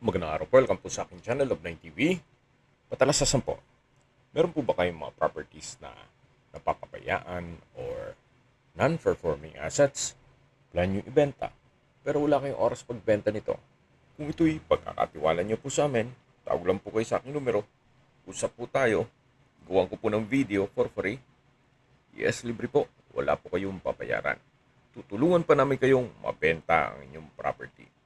Magandang araw po. Welcome po sa akin channel of 9TV. Matalas sa sampo. Meron po ba kayong mga properties na napapabayaan or non-performing assets? Plan nyo ibenta. Pero wala kayong oras pagbenta nito. Kung ito'y pagkakatiwala nyo po sa amin, tawag lang po kayo sa aking numero. Usap po tayo. Gawan ko po ng video for free. Yes, libre po. Wala po kayong papayaran. Tutulungan pa namin kayong mabenta ang inyong property.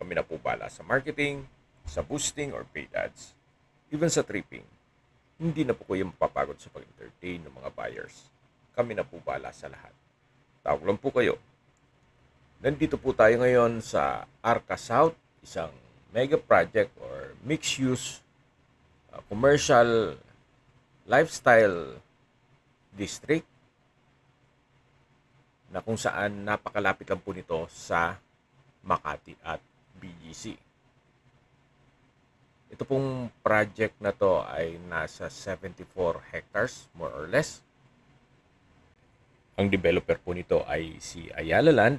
Kami na po bala sa marketing, sa boosting or paid ads, even sa tripping. Hindi na po kayo mapapagod sa pag-entertain ng mga buyers. Kami na po bala sa lahat. Tawag lang po kayo. Nandito po tayo ngayon sa Arca South, isang mega project or mixed-use uh, commercial lifestyle district na kung saan napakalapit lang po nito sa Makati at BGC. Ito pong project na to ay nasa 74 hectares more or less. Ang developer po nito ay si Ayala Land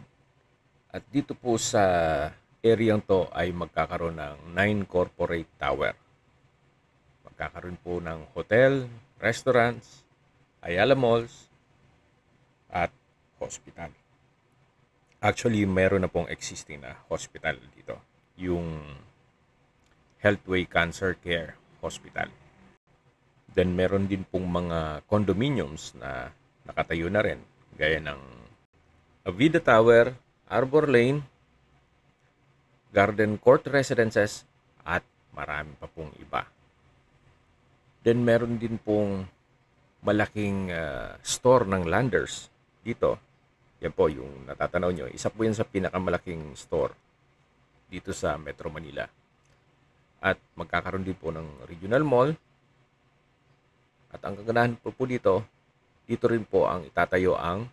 at dito po sa area to ay magkakaroon ng 9 corporate tower. Magkakaroon po ng hotel, restaurants, Ayala Malls at hospital. Actually, meron na pong existing na hospital dito. Yung Healthway Cancer Care Hospital. Then meron din pong mga condominiums na nakatayo na rin. Gaya ng Avida Tower, Arbor Lane, Garden Court Residences, at marami pa pong iba. Then meron din pong malaking uh, store ng landers dito yan po yung natatanaw nyo. Isa po yan sa pinakamalaking store dito sa Metro Manila. At magkakaroon din po ng regional mall. At ang kaganahan po po dito, dito rin po ang itatayo ang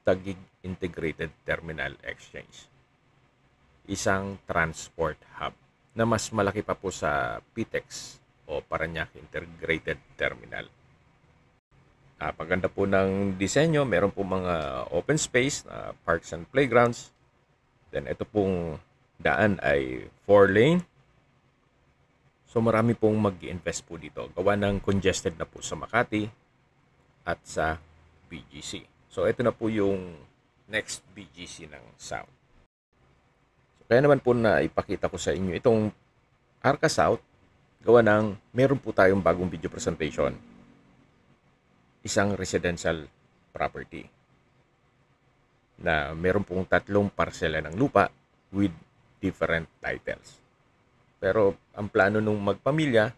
Tagig Integrated Terminal Exchange. Isang transport hub na mas malaki pa po sa PTEX o Paranaque Integrated Terminal. Uh, paganda po ng disenyo, meron po mga open space, uh, parks and playgrounds. Then ito pong daan ay 4 lane. So marami pong mag-invest po dito. Gawa ng congested na po sa Makati at sa BGC. So ito na po yung next BGC ng South. So, kaya naman po na ipakita ko sa inyo itong Arca South gawa ng meron po tayong bagong video presentation isang residential property na meron pong tatlong parcela ng lupa with different titles. Pero ang plano ng magpamilya,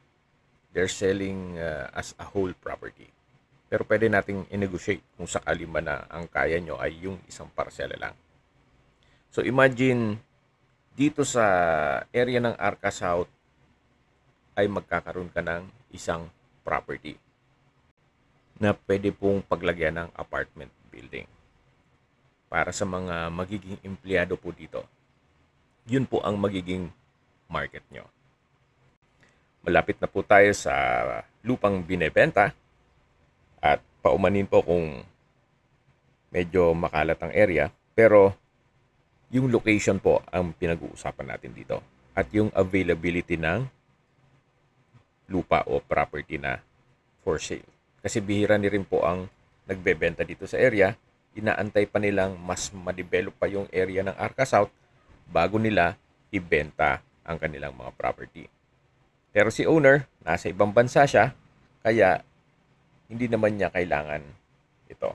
they're selling uh, as a whole property. Pero pwede nating i-negotiate kung sakali man na ang kaya nyo ay yung isang parcela lang. So imagine dito sa area ng Arca South ay magkakaroon ka ng isang property na pwede pong paglagyan ng apartment building. Para sa mga magiging empleyado po dito, yun po ang magiging market nyo. Malapit na po tayo sa lupang binebenta at paumanin po kung medyo makalat ang area pero yung location po ang pinag-uusapan natin dito at yung availability ng lupa o property na for sale. Kasi bihira ni rin po ang nagbebenta dito sa area. Inaantay pa nilang mas ma-develop pa yung area ng Arca South bago nila ibenta ang kanilang mga property. Pero si owner, nasa ibang bansa siya, kaya hindi naman niya kailangan ito.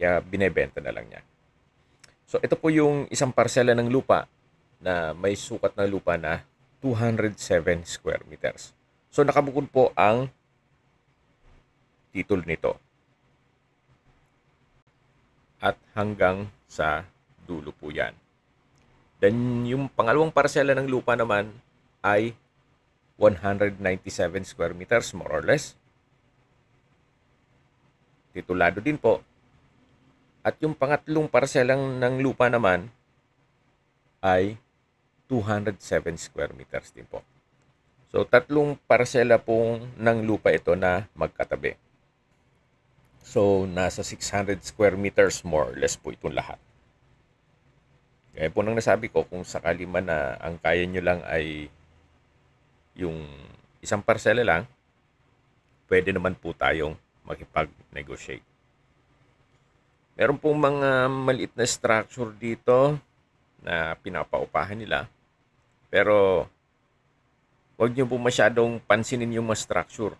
Kaya binebenta na lang niya. So ito po yung isang parsela ng lupa na may sukat na lupa na 207 square meters. So nakabukod po ang titulo nito. At hanggang sa dulo po yan. Then yung pangalawang parsela ng lupa naman ay 197 square meters more or less. Titulado din po. At yung pangatlong parselang ng lupa naman ay 207 square meters din po. So tatlong parsela pong ng lupa ito na magkatabi. So, nasa 600 square meters more or less po itong lahat. Kaya po nang nasabi ko, kung sakali man na ang kaya nyo lang ay yung isang parcela lang, pwede naman po tayong makipag-negotiate. Meron pong mga maliit na structure dito na pinapaupahan nila. Pero, huwag nyo po masyadong pansinin yung mga structure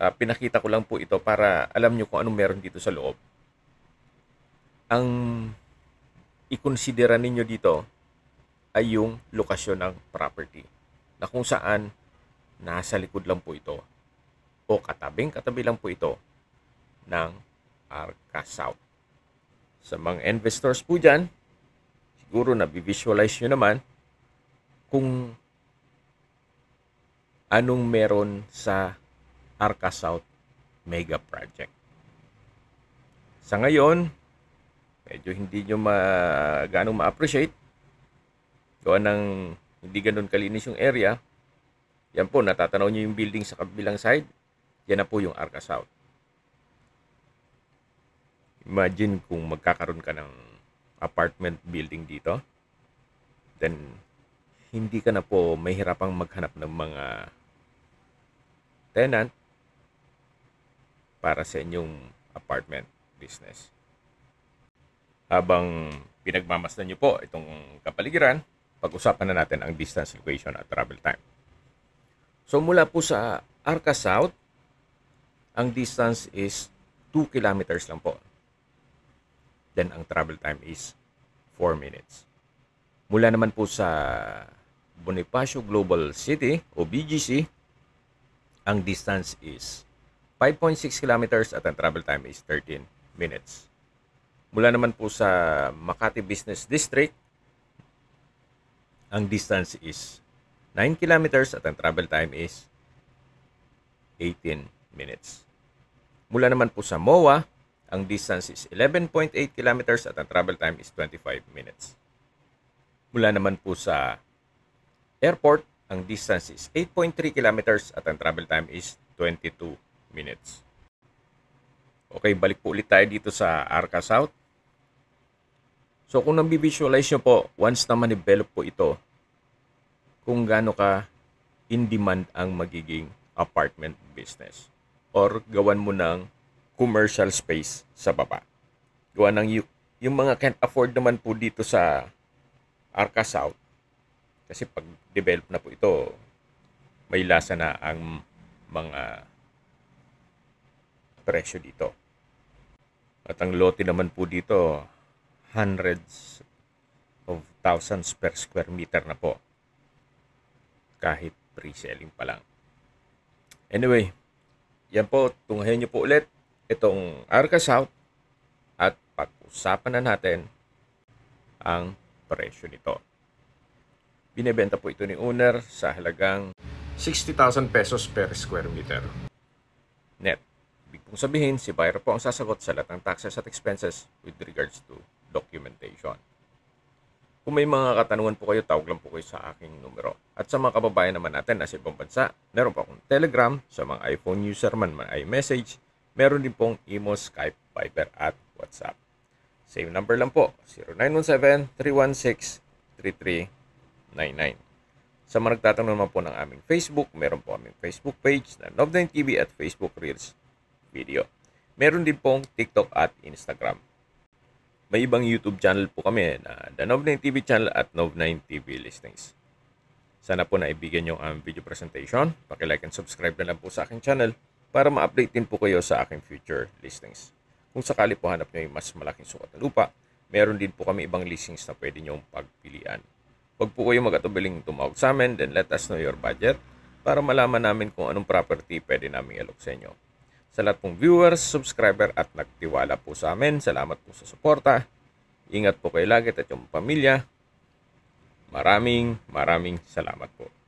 Uh, pinakita ko lang po ito para alam nyo kung anong meron dito sa loob. Ang ikonsidera ninyo dito ay yung lokasyon ng property na kung saan nasa likod lang po ito o katabing katabi lang po ito ng Arca South. Sa mga investors po dyan, siguro na visualize nyo naman kung anong meron sa Arca South Mega Project. Sa ngayon, medyo hindi nyo ma, gaano ma-appreciate. Gawa ng hindi ganun kalinis yung area. Yan po, natatanaw nyo yung building sa kabilang side. Yan na po yung Arca South. Imagine kung magkakaroon ka ng apartment building dito. Then, hindi ka na po mahirapang maghanap ng mga tenant para sa inyong apartment business. Habang pinagmamasdan nyo po itong kapaligiran, pag-usapan na natin ang distance equation at travel time. So mula po sa Arca South, ang distance is 2 kilometers lang po. Then ang travel time is 4 minutes. Mula naman po sa Bonifacio Global City o BGC, ang distance is 5.6 kilometers at ang travel time is 13 minutes. Mula naman po sa Makati Business District, ang distance is 9 kilometers at ang travel time is 18 minutes. Mula naman po sa MOA, ang distance is 11.8 kilometers at ang travel time is 25 minutes. Mula naman po sa airport, ang distance is 8.3 kilometers at ang travel time is 22 minutes minutes. Okay, balik po ulit tayo dito sa Arca South. So kung nambivisualize nyo po, once na ma-develop po ito, kung gaano ka in-demand ang magiging apartment business or gawan mo ng commercial space sa baba. Gawa ng yung mga can't afford naman po dito sa Arca South kasi pag develop na po ito, may lasa na ang mga presyo dito. At ang lote naman po dito, hundreds of thousands per square meter na po. Kahit pre-selling pa lang. Anyway, yan po, tunghayan nyo po ulit itong Arca South at pag-usapan na natin ang presyo nito. Binebenta po ito ni owner sa halagang 60,000 pesos per square meter net. Ibig pong sabihin, si buyer po ang sasagot sa lahat ng taxes at expenses with regards to documentation. Kung may mga katanungan po kayo, tawag lang po kayo sa aking numero. At sa mga kababayan naman natin na sa ibang bansa, meron po akong Telegram, sa mga iPhone user man, man message, meron din pong Imo, Skype, Viber at WhatsApp. Same number lang po, 0917-316-3399. Sa mga nagtatanong naman po ng aming Facebook, meron po aming Facebook page na Novdine TV at Facebook Reels video. Meron din pong TikTok at Instagram. May ibang YouTube channel po kami na The Nov9 TV channel at Nov9 TV listings. Sana po naibigyan yung ang video presentation. Pakilike and subscribe na lang po sa aking channel para ma-update din po kayo sa aking future listings. Kung sakali po hanap nyo yung mas malaking sukat na lupa, meron din po kami ibang listings na pwede nyong pagpilian. Huwag po kayo magatubiling tumawag sa amin, then let us know your budget para malaman namin kung anong property pwede namin ilok sa inyo. Sa lahat pong viewers, subscriber at nagtiwala po sa amin, salamat po sa suporta. Ingat po kayo lagi at yung pamilya. Maraming maraming salamat po.